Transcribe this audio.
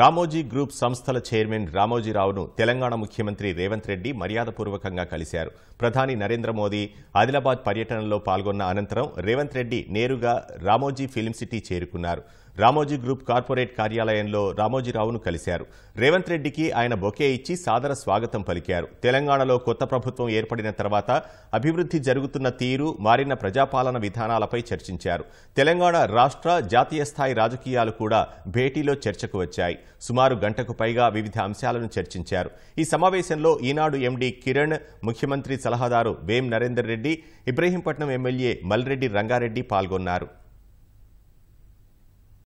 Ramoji group సంస్థల chairman రామోజీరావును తెలంగాణ ముఖ్యమంత్రి రేవంత్ రెడ్డి మర్యాదపూర్వకంగా కలిశారు ప్రధాని నరేంద్ర మోదీ ఆదిలాబాద్ పర్యటనలో పాల్గొన్న అనంతరం రేవంత్ రెడ్డి నేరుగా రామోజీ ఫిల్మ్ సిటీ చేరుకున్నారు రామోజీ గ్రూప్ కార్పొరేట్ కార్యాలయంలో రామోజీరావును కలిశారు రేవంత్ రెడ్డికి ఆయన బొకే ఇచ్చి సాదర స్వాగతం పలికారు తెలంగాణలో కొత్త ప్రభుత్వం ఏర్పడిన తర్వాత అభివృద్ధి జరుగుతున్న తీరు మారిన ప్రజాపాలన విధానాలపై చర్చించారు తెలంగాణ రాష్ట్ర జాతీయ స్థాయి రాజకీయాలు కూడా భేటీలో చర్చకు వచ్చాయి సుమారు గంటకు పైగా వివిధ అంశాలను చర్చించారు ఈ సమావేశంలో ఈనాడు ఎండీ కిరణ్ ముఖ్యమంత్రి సలహాదారు వేం నరేందర్ రెడ్డి ఇబ్రహీంపట్నం ఎమ్మెల్యే మల్రెడ్డి రంగారెడ్డి పాల్గొన్నారు